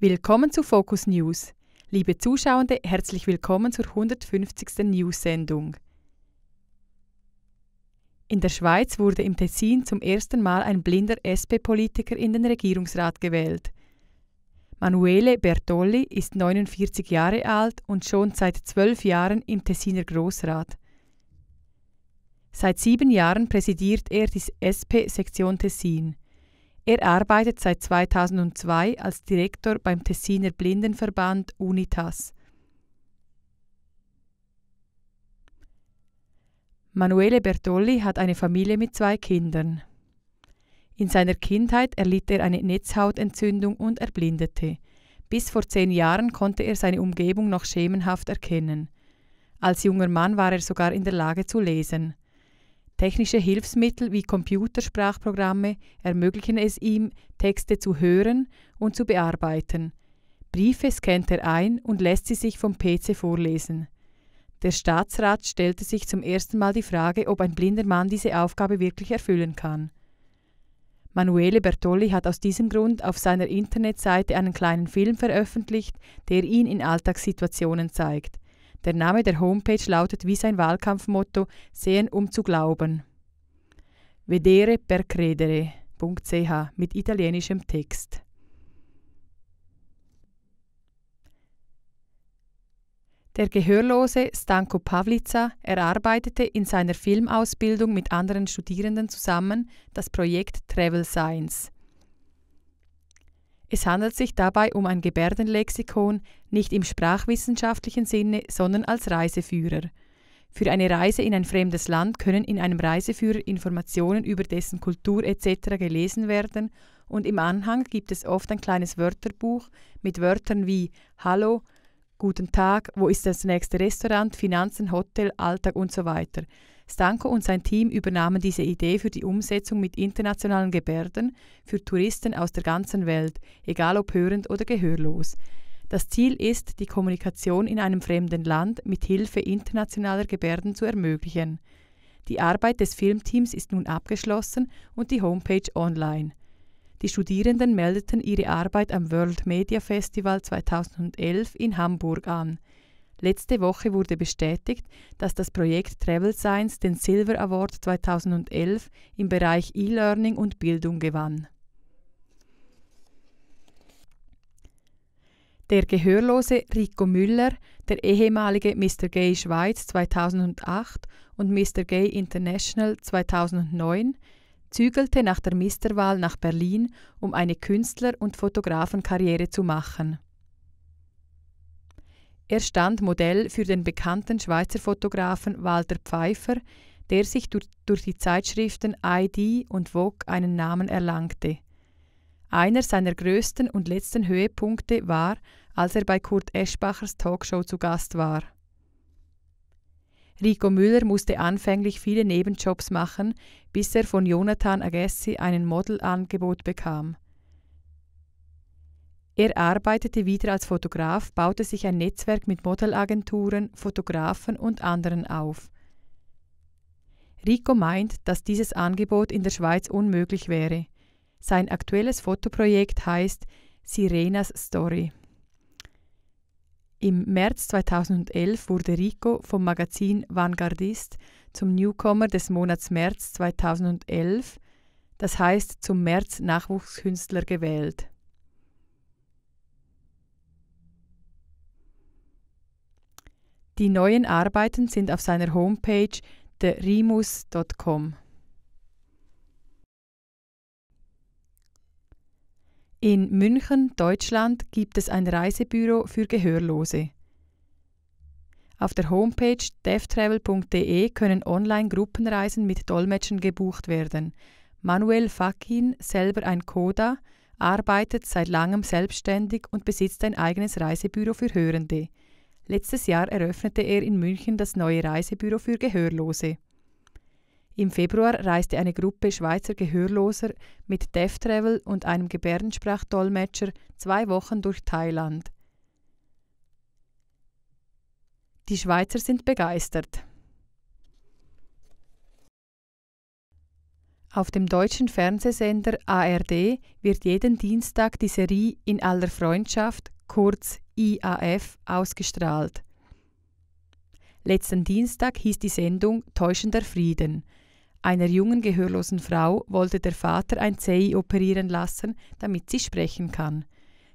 Willkommen zu Focus News. Liebe Zuschauende, herzlich willkommen zur 150. News-Sendung. In der Schweiz wurde im Tessin zum ersten Mal ein blinder SP-Politiker in den Regierungsrat gewählt. Manuele Bertolli ist 49 Jahre alt und schon seit zwölf Jahren im Tessiner Grossrat. Seit sieben Jahren präsidiert er die SP-Sektion Tessin. Er arbeitet seit 2002 als Direktor beim Tessiner Blindenverband UNITAS. Manuele Bertolli hat eine Familie mit zwei Kindern. In seiner Kindheit erlitt er eine Netzhautentzündung und erblindete. Bis vor zehn Jahren konnte er seine Umgebung noch schemenhaft erkennen. Als junger Mann war er sogar in der Lage zu lesen. Technische Hilfsmittel wie Computersprachprogramme ermöglichen es ihm, Texte zu hören und zu bearbeiten. Briefe scannt er ein und lässt sie sich vom PC vorlesen. Der Staatsrat stellte sich zum ersten Mal die Frage, ob ein blinder Mann diese Aufgabe wirklich erfüllen kann. Manuele Bertolli hat aus diesem Grund auf seiner Internetseite einen kleinen Film veröffentlicht, der ihn in Alltagssituationen zeigt. Der Name der Homepage lautet wie sein Wahlkampfmotto Sehen um zu glauben. Vedere per credere.ch mit italienischem Text. Der Gehörlose Stanko Pavlica erarbeitete in seiner Filmausbildung mit anderen Studierenden zusammen das Projekt Travel Science. Es handelt sich dabei um ein Gebärdenlexikon, nicht im sprachwissenschaftlichen Sinne, sondern als Reiseführer. Für eine Reise in ein fremdes Land können in einem Reiseführer Informationen über dessen Kultur etc. gelesen werden und im Anhang gibt es oft ein kleines Wörterbuch mit Wörtern wie Hallo, Guten Tag, wo ist das nächste Restaurant, Finanzen, Hotel, Alltag usw. So Stanko und sein Team übernahmen diese Idee für die Umsetzung mit internationalen Gebärden für Touristen aus der ganzen Welt, egal ob hörend oder gehörlos. Das Ziel ist, die Kommunikation in einem fremden Land mit Hilfe internationaler Gebärden zu ermöglichen. Die Arbeit des Filmteams ist nun abgeschlossen und die Homepage online. Die Studierenden meldeten ihre Arbeit am World Media Festival 2011 in Hamburg an. Letzte Woche wurde bestätigt, dass das Projekt Travel Science den Silver Award 2011 im Bereich E-Learning und Bildung gewann. Der Gehörlose Rico Müller, der ehemalige Mr. Gay Schweiz 2008 und Mr. Gay International 2009, zügelte nach der Misterwahl nach Berlin, um eine Künstler- und Fotografenkarriere zu machen. Er stand Modell für den bekannten Schweizer Fotografen Walter Pfeiffer, der sich durch, durch die Zeitschriften ID und Vogue einen Namen erlangte. Einer seiner größten und letzten Höhepunkte war, als er bei Kurt Eschbachers Talkshow zu Gast war. Rico Müller musste anfänglich viele Nebenjobs machen, bis er von Jonathan Agassi ein Modelangebot bekam. Er arbeitete wieder als Fotograf, baute sich ein Netzwerk mit Modelagenturen, Fotografen und anderen auf. Rico meint, dass dieses Angebot in der Schweiz unmöglich wäre. Sein aktuelles Fotoprojekt heißt Sirenas Story. Im März 2011 wurde Rico vom Magazin Vanguardist zum Newcomer des Monats März 2011, das heißt zum März Nachwuchskünstler gewählt. Die neuen Arbeiten sind auf seiner Homepage therimus.com. In München, Deutschland gibt es ein Reisebüro für Gehörlose. Auf der Homepage devtravel.de können Online-Gruppenreisen mit Dolmetschern gebucht werden. Manuel Fakin, selber ein Coda, arbeitet seit langem selbstständig und besitzt ein eigenes Reisebüro für Hörende. Letztes Jahr eröffnete er in München das neue Reisebüro für Gehörlose. Im Februar reiste eine Gruppe Schweizer Gehörloser mit Deaf Travel und einem Gebärdensprachdolmetscher zwei Wochen durch Thailand. Die Schweizer sind begeistert. Auf dem deutschen Fernsehsender ARD wird jeden Dienstag die Serie In aller Freundschaft kurz IAF, ausgestrahlt. Letzten Dienstag hieß die Sendung Täuschender Frieden. Einer jungen gehörlosen Frau wollte der Vater ein Zei operieren lassen, damit sie sprechen kann.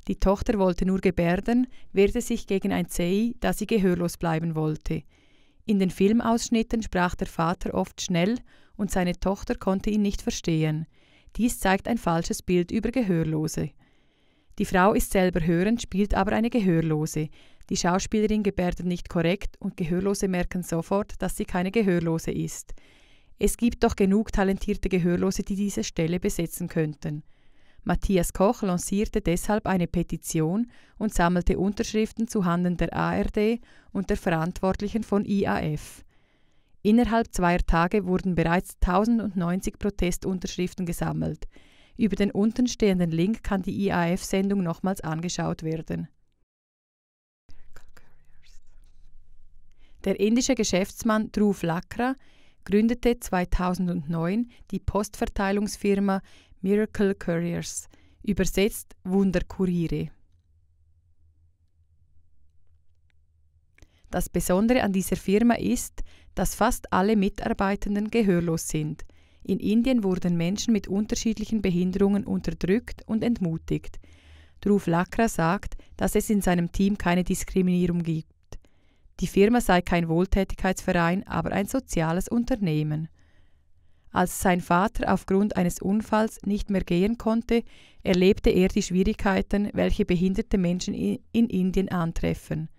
Die Tochter wollte nur gebärden, wehrte sich gegen ein Zei, da sie gehörlos bleiben wollte. In den Filmausschnitten sprach der Vater oft schnell und seine Tochter konnte ihn nicht verstehen. Dies zeigt ein falsches Bild über Gehörlose. Die Frau ist selber hörend, spielt aber eine Gehörlose. Die Schauspielerin gebärdet nicht korrekt und Gehörlose merken sofort, dass sie keine Gehörlose ist. Es gibt doch genug talentierte Gehörlose, die diese Stelle besetzen könnten. Matthias Koch lancierte deshalb eine Petition und sammelte Unterschriften zu Handen der ARD und der Verantwortlichen von IAF. Innerhalb zweier Tage wurden bereits 1090 Protestunterschriften gesammelt. Über den untenstehenden Link kann die IAF-Sendung e nochmals angeschaut werden. Der indische Geschäftsmann Dhruv Lakra gründete 2009 die Postverteilungsfirma Miracle Couriers, übersetzt Wunderkuriere. Das Besondere an dieser Firma ist, dass fast alle Mitarbeitenden gehörlos sind – in Indien wurden Menschen mit unterschiedlichen Behinderungen unterdrückt und entmutigt. Dhruv Lakra sagt, dass es in seinem Team keine Diskriminierung gibt. Die Firma sei kein Wohltätigkeitsverein, aber ein soziales Unternehmen. Als sein Vater aufgrund eines Unfalls nicht mehr gehen konnte, erlebte er die Schwierigkeiten, welche behinderte Menschen in Indien antreffen.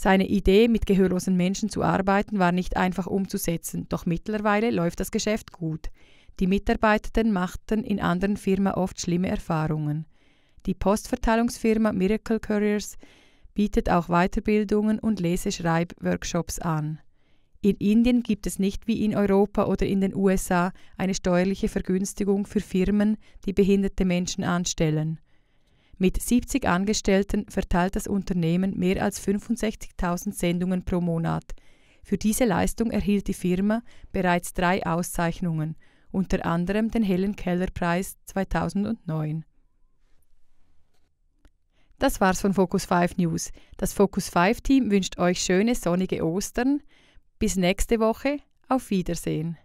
Seine Idee, mit gehörlosen Menschen zu arbeiten, war nicht einfach umzusetzen, doch mittlerweile läuft das Geschäft gut. Die Mitarbeitenden machten in anderen Firmen oft schlimme Erfahrungen. Die Postverteilungsfirma Miracle Couriers bietet auch Weiterbildungen und Leseschreibworkshops an. In Indien gibt es nicht wie in Europa oder in den USA eine steuerliche Vergünstigung für Firmen, die behinderte Menschen anstellen. Mit 70 Angestellten verteilt das Unternehmen mehr als 65.000 Sendungen pro Monat. Für diese Leistung erhielt die Firma bereits drei Auszeichnungen, unter anderem den Helen Keller Preis 2009. Das war's von Focus 5 News. Das Focus 5 Team wünscht euch schöne sonnige Ostern. Bis nächste Woche. Auf Wiedersehen.